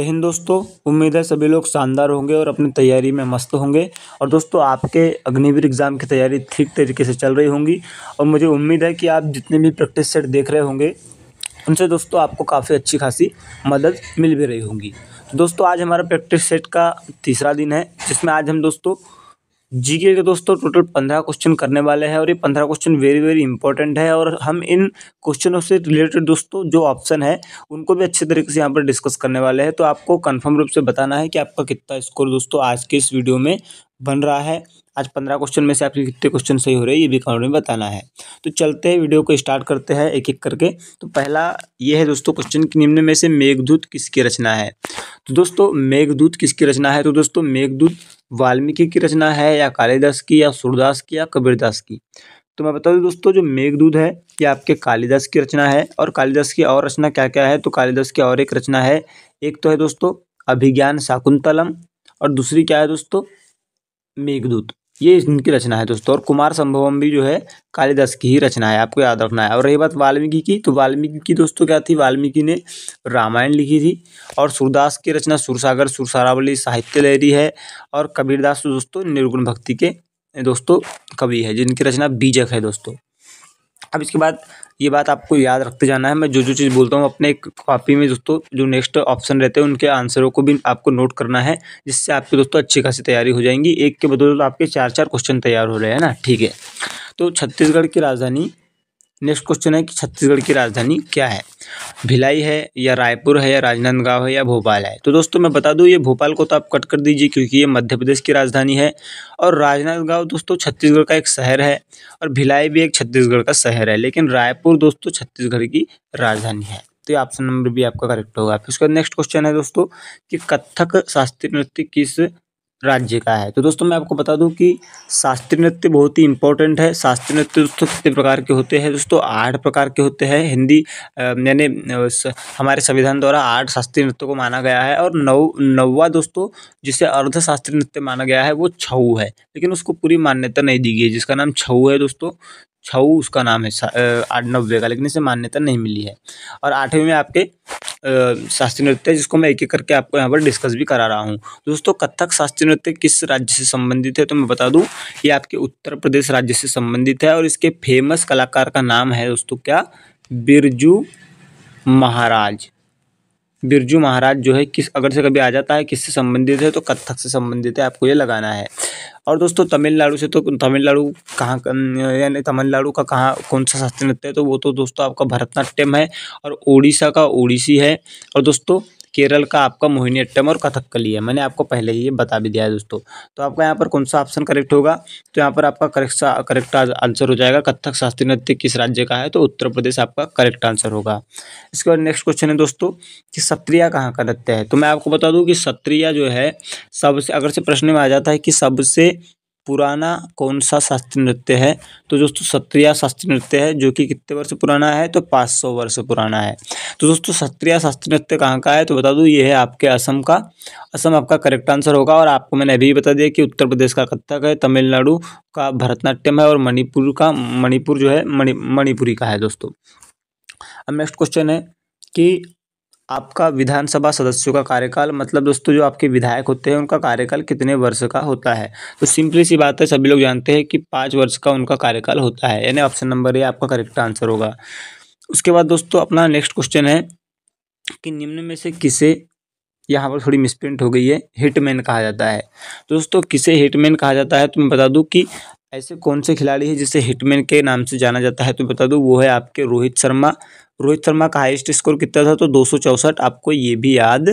हिंद दोस्तों उम्मीद है सभी लोग शानदार होंगे और अपनी तैयारी में मस्त होंगे और दोस्तों आपके अग्निवीर एग्ज़ाम की तैयारी ठीक तरीके से चल रही होंगी और मुझे उम्मीद है कि आप जितने भी प्रैक्टिस सेट देख रहे होंगे उनसे दोस्तों आपको काफ़ी अच्छी खासी मदद मिल भी रही होंगी तो दोस्तों आज हमारा प्रैक्टिस सेट का तीसरा दिन है जिसमें आज हम दोस्तों जीके के दोस्तों टोटल पंद्रह क्वेश्चन करने वाले हैं और ये पंद्रह क्वेश्चन वेरी वेरी इंपॉर्टेंट है और हम इन क्वेश्चनों से रिलेटेड दोस्तों जो ऑप्शन है उनको भी अच्छे तरीके से यहाँ पर डिस्कस करने वाले हैं तो आपको कंफर्म रूप से बताना है कि आपका कितना स्कोर दोस्तों आज के इस वीडियो में बन रहा है आज पंद्रह क्वेश्चन में से आपके कितने क्वेश्चन सही हो रहे हैं ये भी कमेंट में बताना है तो चलते हैं वीडियो को स्टार्ट करते हैं एक एक करके तो पहला ये है दोस्तों क्वेश्चन कि निम्न में से मेघदूत किसकी रचना है तो दोस्तों मेघदूत किसकी रचना है तो दोस्तों मेघदूत वाल्मीकि की रचना है या कालिदास की या सूरदास की या कबीरदास की तो मैं बता दूं दोस्तों जो मेघदूत है ये आपके कालिदास की रचना है और कालिदास की और रचना क्या क्या है तो कालिदास की और एक रचना है एक तो है दोस्तों अभिज्ञान शाकुंतलम और दूसरी क्या है दोस्तों मेघदूत ये इनकी रचना है दोस्तों और कुमार संभवम भी जो है कालिदास की ही रचना है आपको याद रखना है और रही बात वाल्मीकि की तो वाल्मीकि की दोस्तों क्या थी वाल्मीकि ने रामायण लिखी थी और सूरदास की रचना सुरसागर सुरसारावली साहित्य लहरी है और कबीरदास दोस्तों निर्गुण भक्ति के दोस्तों कवि है जिनकी रचना बीजक है दोस्तों अब इसके बाद ये बात आपको याद रखते जाना है मैं जो जो चीज़ बोलता हूँ अपने एक कॉपी में दोस्तों जो नेक्स्ट ऑप्शन रहते हैं उनके आंसरों को भी आपको नोट करना है जिससे आपके दोस्तों अच्छी खासी तैयारी हो जाएंगी एक के बदौलत आपके चार चार क्वेश्चन तैयार हो रहे हैं ना ठीक है तो छत्तीसगढ़ की राजधानी नेक्स्ट क्वेश्चन है कि छत्तीसगढ़ की राजधानी क्या है भिलाई है या रायपुर है या राजनांदगांव है या भोपाल है तो दोस्तों मैं बता दूं ये भोपाल को तो आप कट कर दीजिए क्योंकि ये मध्य प्रदेश की राजधानी है और राजनांदगांव दोस्तों छत्तीसगढ़ का एक शहर है और भिलाई भी एक छत्तीसगढ़ का शहर है लेकिन रायपुर दोस्तों छत्तीसगढ़ की राजधानी है तो ये ऑप्शन नंबर भी आपका करेक्ट होगा फिर उसका नेक्स्ट क्वेश्चन है दोस्तों कि कत्थक शास्त्रीय नृत्य किस राज्य का है तो दोस्तों मैं आपको बता दूं कि शास्त्रीय नृत्य बहुत ही इंपॉर्टेंट है शास्त्रीय नृत्य दोस्तों कितने प्रकार के होते हैं दोस्तों आठ प्रकार के होते हैं हिंदी यानी हमारे संविधान द्वारा आठ शास्त्रीय नृत्य को माना गया है और नौ नौवा दोस्तों जिसे अर्धशास्त्रीय नृत्य माना गया है वो छऊ है लेकिन उसको पूरी मान्यता नहीं दी गई है जिसका नाम छऊ है दोस्तों छऊ उसका नाम है आठ नब्बे का लेकिन इसे मान्यता नहीं मिली है और आठवीं में आपके शास्त्रीय नृत्य है जिसको मैं एक एक करके आपको यहाँ पर डिस्कस भी करा रहा हूँ दोस्तों कथक शास्त्रीय नृत्य किस राज्य से संबंधित है तो मैं बता दूँ ये आपके उत्तर प्रदेश राज्य से संबंधित है और इसके फेमस कलाकार का नाम है दोस्तों क्या बिरजू महाराज बिरजू महाराज जो है किस अगर से कभी आ जाता है किससे संबंधित है तो कथक से संबंधित है आपको ये लगाना है और दोस्तों तमिलनाडु से तो तमिलनाडु कहाँ यानी तमिलनाडु का कहाँ कौन सा शास्त्रीय नृत्य है तो वो तो दोस्तों आपका भरतनाट्यम है और उड़ीसा का उड़ीसी है और दोस्तों केरल का आपका अट्टम और कथकली है मैंने आपको पहले ही ये बता भी दिया है दोस्तों तो आपका यहाँ पर कौन सा ऑप्शन करेक्ट होगा तो यहाँ पर आपका करेक्ट करेक्ट आंसर हो जाएगा कथक शास्त्रीय नृत्य किस राज्य का है तो उत्तर प्रदेश आपका करेक्ट आंसर होगा इसके बाद नेक्स्ट क्वेश्चन है दोस्तों कि सत्रिया कहाँ का नृत्य है तो मैं आपको बता दूँ कि सत्रिया जो है सबसे अगर से प्रश्न में आ जाता है कि सबसे पुराना कौन सा शास्त्रीय नृत्य है तो दोस्तों सत्रिया शास्त्रीय नृत्य है जो कि कितने वर्ष पुराना है तो पाँच सौ वर्ष पुराना है तो दोस्तों सत्रिया शास्त्रीय नृत्य कहाँ का है तो बता दूँ ये है आपके असम का असम आपका करेक्ट आंसर होगा और आपको मैंने अभी बता दिया कि उत्तर प्रदेश का कत्थक है तमिलनाडु का भरतनाट्यम है और मणिपुर का मणिपुर जो है मणि मणिपुरी का है दोस्तों अब नेक्स्ट क्वेश्चन है कि आपका विधानसभा सदस्यों का कार्यकाल मतलब दोस्तों जो आपके विधायक होते हैं उनका कार्यकाल कितने वर्ष का होता है तो सिंपली सी बात है सभी लोग जानते हैं कि पाँच वर्ष का उनका कार्यकाल होता है यानी ऑप्शन नंबर ए आपका करेक्ट आंसर होगा उसके बाद दोस्तों अपना नेक्स्ट क्वेश्चन है कि निम्न में से किसे यहाँ पर थोड़ी मिसप्रिंट हो गई है हिटमैन कहा जाता है दोस्तों किसे हिटमैन कहा जाता है तो मैं बता दूँ कि ऐसे कौन से खिलाड़ी हैं जिसे हिटमैन के नाम से जाना जाता है तो बता दूँ वो है आपके रोहित शर्मा रोहित शर्मा का हाईएस्ट स्कोर कितना था तो दो आपको ये भी याद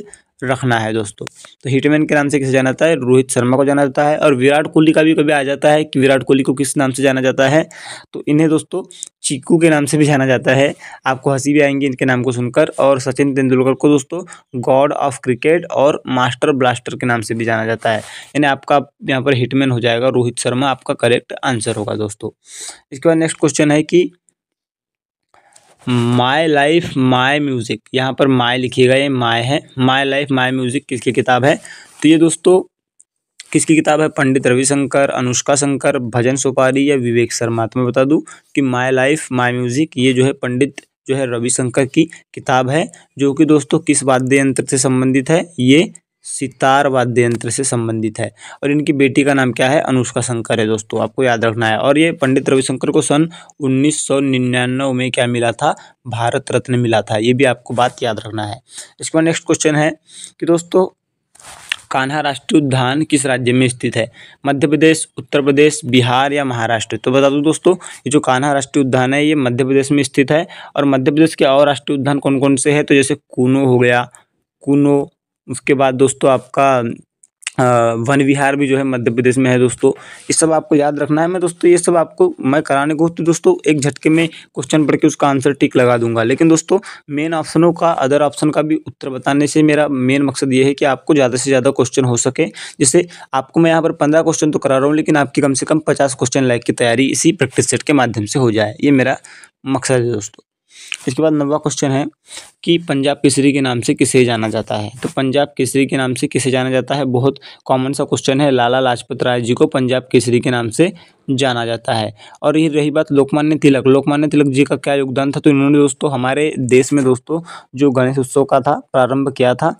रखना है दोस्तों तो हिटमैन के नाम से किसे जाना जाता है रोहित शर्मा को जाना जाता है और विराट कोहली का भी कभी आ जाता है कि विराट कोहली को किस नाम से जाना जाता है तो इन्हें दोस्तों चीकू के नाम से भी जाना जाता है आपको हंसी भी आएंगी इनके नाम को सुनकर और सचिन तेंदुलकर को दोस्तों गॉड ऑफ क्रिकेट और मास्टर ब्लास्टर के नाम से भी जाना जाता है यानी आपका यहाँ पर हिटमैन हो जाएगा रोहित शर्मा आपका करेक्ट आंसर होगा दोस्तों इसके बाद नेक्स्ट क्वेश्चन है कि माय लाइफ माय म्यूज़िक यहाँ पर माय लिखिएगा ये माय है माय लाइफ माय म्यूज़िक किसकी किताब है तो ये दोस्तों किसकी किताब है पंडित रविशंकर अनुष्का शंकर भजन सुपारी या विवेक शर्मा तो मैं बता दूँ कि माय लाइफ माय म्यूज़िक ये जो है पंडित जो है रविशंकर की किताब है जो कि दोस्तों किस वाद्य यंत्र से संबंधित है ये सितार वाद्य यंत्र से संबंधित है और इनकी बेटी का नाम क्या है अनुष्का शंकर है दोस्तों आपको याद रखना है और ये पंडित रविशंकर को सन 1999 में क्या मिला था भारत रत्न मिला था ये भी आपको बात याद रखना है इसके बाद नेक्स्ट क्वेश्चन है कि दोस्तों कान्हा राष्ट्रीय उद्यान किस राज्य में स्थित है मध्य प्रदेश उत्तर प्रदेश बिहार या महाराष्ट्र तो बता दूँ दोस्तों ये जो कान्हा राष्ट्रीय उद्यान है ये मध्य प्रदेश में स्थित है और मध्य प्रदेश के और राष्ट्रीय उद्यान कौन कौन से है तो जैसे कूनो हो गया कूनो उसके बाद दोस्तों आपका वन विहार भी जो है मध्य प्रदेश में है दोस्तों ये सब आपको याद रखना है मैं दोस्तों ये सब आपको मैं कराने को तो दोस्तों एक झटके में क्वेश्चन पढ़ के उसका आंसर टिक लगा दूंगा लेकिन दोस्तों मेन ऑप्शनों का अदर ऑप्शन का भी उत्तर बताने से मेरा मेन मकसद ये है कि आपको ज़्यादा से ज़्यादा क्वेश्चन हो सके जैसे आपको मैं यहाँ पर पंद्रह क्वेश्चन तो करा रहा हूँ लेकिन आपकी कम से कम पचास क्वेश्चन लाइक की तैयारी इसी प्रैक्टिस सेट के माध्यम से हो जाए ये मेरा मकसद है दोस्तों इसके बाद नवा क्वेश्चन है कि पंजाब केसरी के नाम से किसे जाना जाता है तो पंजाब केसरी के नाम से किसे जाना जाता है बहुत कॉमन सा क्वेश्चन है लाला लाजपत राय जी को पंजाब केसरी के नाम से जाना जाता है और ये रही बात लोकमान्य तिलक लोकमान्य तिलक जी का क्या योगदान था तो इन्होंने दोस्तों हमारे देश में दोस्तों जो गणेश उत्सव का था प्रारंभ किया था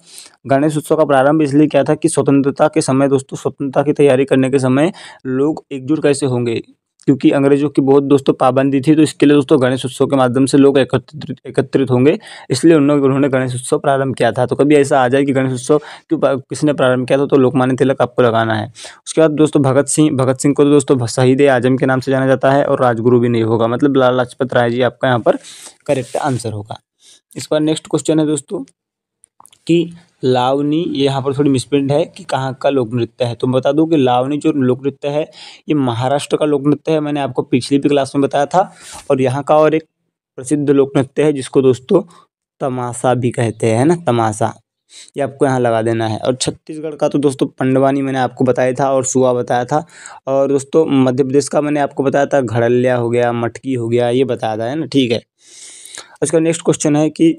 गणेश उत्सव का प्रारंभ इसलिए किया था कि स्वतंत्रता के समय दोस्तों स्वतंत्रता की तैयारी करने के समय लोग एकजुट कैसे होंगे क्योंकि अंग्रेजों की बहुत दोस्तों पाबंदी थी तो इसके लिए दोस्तों गणेश उत्सव के माध्यम से लोग एकत्रित एकत्रित होंगे इसलिए उन्होंने उन्होंने गणेश उत्सव प्रारंभ किया था तो कभी ऐसा आ जाए कि गणेश उत्सव क्यों किसने प्रारंभ किया था तो लोकमान्य तिलक आपको लगाना है उसके बाद दोस्तों भगत सिंह भगत सिंह को तो दोस्तों शहीद आजम के नाम से जाना जाता है और राजगुरु भी नहीं होगा मतलब लाल लाजपत राय जी आपका यहाँ पर करेक्ट आंसर होगा इस बार नेक्स्ट क्वेश्चन है दोस्तों कि लावनी यहाँ पर थोड़ी मिसप्रिंट है कि कहाँ का लोक नृत्य है तो मैं बता दूँ कि लावनी जो लोक नृत्य है ये महाराष्ट्र का लोक नृत्य है मैंने आपको पिछली भी क्लास में बताया था और यहाँ का और एक प्रसिद्ध लोक नृत्य है जिसको दोस्तों तमाशा भी कहते हैं ना तमाशा ये आपको यहाँ लगा देना है और छत्तीसगढ़ का तो दोस्तों पंडवानी मैंने आपको बताया था और सुआ बताया था और दोस्तों मध्य प्रदेश का मैंने आपको बताया था घड़ल्या हो गया मटकी हो गया ये बताया था है ना ठीक है उसका नेक्स्ट क्वेश्चन है कि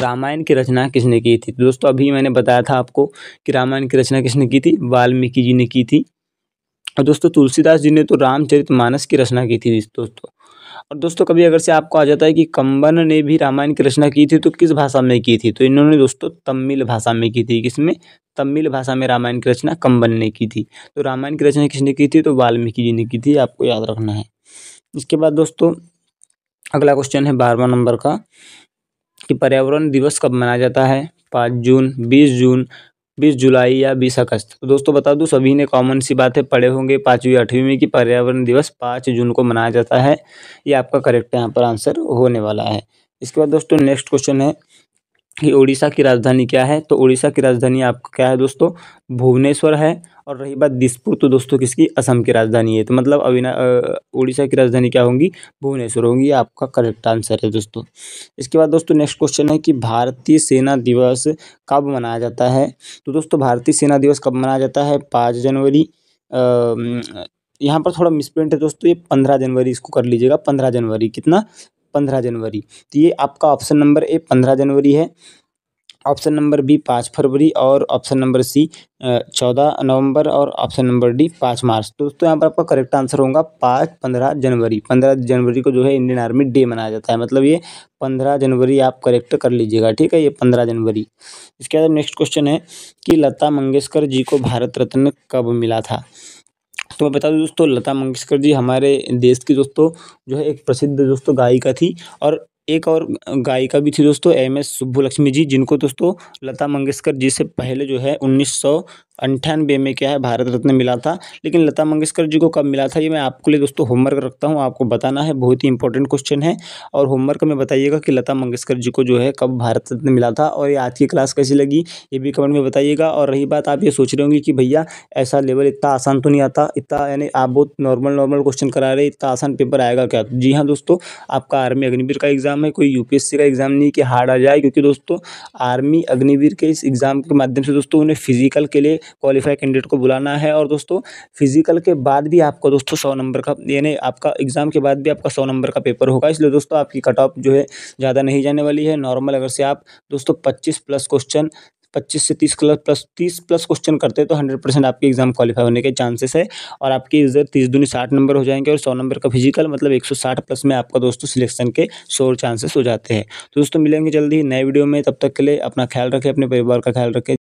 रामायण की रचना किसने की थी तो दोस्तों अभी मैंने बताया था आपको कि रामायण की रचना किसने की थी वाल्मीकि जी ने की थी और दोस्तों तुलसीदास जी ने तो रामचरित मानस की रचना की थी दोस्तों और दोस्तों कभी अगर से आपको आ जाता है कि कंबन ने भी रामायण की रचना की थी तो किस भाषा में की थी तो इन्होंने दोस्तों तमिल भाषा में की थी किसमें तमिल भाषा में रामायण की रचना कंबन ने की थी तो रामायण की रचना किसने की थी तो वाल्मीकि जी ने की थी आपको याद रखना है इसके बाद दोस्तों अगला क्वेश्चन है बारहवा नंबर का कि पर्यावरण दिवस कब मनाया जाता है पाँच जून बीस जून बीस जुलाई या बीस अगस्त तो दोस्तों बता दूँ सभी ने कॉमन सी बातें पढ़े होंगे पाँचवीं आठवीं में कि पर्यावरण दिवस पाँच जून को मनाया जाता है ये आपका करेक्ट यहाँ पर आंसर होने वाला है इसके बाद दोस्तों नेक्स्ट क्वेश्चन है कि उड़ीसा की राजधानी क्या है तो उड़ीसा की राजधानी आपका क्या है दोस्तों भुवनेश्वर है और रही बात दिसपुर तो दोस्तों किसकी असम की राजधानी है तो मतलब अविना उड़ीसा की राजधानी क्या होंगी भुवनेश्वर होंगी आपका करेक्ट आंसर है दोस्तों इसके बाद दोस्तों नेक्स्ट क्वेश्चन है कि भारतीय सेना दिवस कब मनाया जाता है तो दोस्तों भारतीय सेना दिवस कब मनाया जाता है पाँच जनवरी यहाँ पर थोड़ा मिसप्रिंट है दोस्तों ये पंद्रह जनवरी इसको कर लीजिएगा पंद्रह जनवरी कितना पंद्रह जनवरी तो ये आपका ऑप्शन नंबर ए पंद्रह जनवरी है ऑप्शन नंबर बी पाँच फरवरी और ऑप्शन नंबर सी चौदह नवंबर और ऑप्शन नंबर डी पाँच मार्च तो दोस्तों यहाँ पर आपका करेक्ट आंसर होगा पाँच पंद्रह जनवरी पंद्रह जनवरी को जो है इंडियन आर्मी डे मनाया जाता है मतलब ये पंद्रह जनवरी आप करेक्ट कर लीजिएगा ठीक है ये पंद्रह जनवरी इसके बाद नेक्स्ट क्वेश्चन है कि लता मंगेशकर जी को भारत रत्न कब मिला था तो मैं बता दूं दोस्तों लता मंगेशकर जी हमारे देश की दोस्तों जो है एक प्रसिद्ध दोस्तों गायिका थी और एक और गायिका भी थी दोस्तों एम एस सुब्बुलक्ष्मी जी जिनको दोस्तों लता मंगेशकर जी से पहले जो है उन्नीस सौ अंठानवे में क्या है भारत रत्न मिला था लेकिन लता मंगेशकर जी को कब मिला था ये मैं आपको लिए दोस्तों होमवर्क रखता हूँ आपको बताना है बहुत ही इंपॉर्टेंट क्वेश्चन है और होमवर्क में बताइएगा कि लता मंगेशकर जी को जो है कब भारत रत्न मिला था और ये आज की क्लास कैसी लगी ये भी कमेंट में बताइएगा और रही बात आप ये सोच रहे होंगे कि भैया ऐसा लेवल इतना आसान तो नहीं आता इतना यानी आप बहुत नॉर्मल नॉर्मल क्वेश्चन करा रहे इतना आसान पेपर आएगा क्या जी हाँ दोस्तों आपका आर्मी अग्निवीर का एग्ज़ाम है कोई यू का एग्ज़ाम नहीं कि हार्ड आ जाए क्योंकि दोस्तों आर्मी अग्निवीर के इस एग्ज़ाम के माध्यम से दोस्तों उन्हें फिजिकल के लिए क्वालिफाई कैंडिडेट को बुलाना है और दोस्तों फिजिकल के बाद भी आपको दोस्तों सौ नंबर का यानी आपका एग्ज़ाम के बाद भी आपका सौ नंबर का पेपर होगा इसलिए दोस्तों आपकी कट ऑफ जो है ज़्यादा नहीं जाने वाली है नॉर्मल अगर से आप दोस्तों पच्चीस प्लस क्वेश्चन पच्चीस से तीस प्लस प्लस तीस प्लस क्वेश्चन करते हैं तो हंड्रेड परसेंट आपके एग्जाम क्वालिफाई होने के चांसेस है और आपके इधर तीस दूनी साठ नंबर हो जाएंगे और सौ नंबर का फिजिकल मतलब एक सौ साठ प्लस में आपका दोस्तों सिलेक्शन के शोर चांसेस हो जाते हैं तो दोस्तों मिलेंगे जल्दी नए वीडियो में तब तक के लिए अपना ख्याल रखें अपने परिवार का ख्याल रखें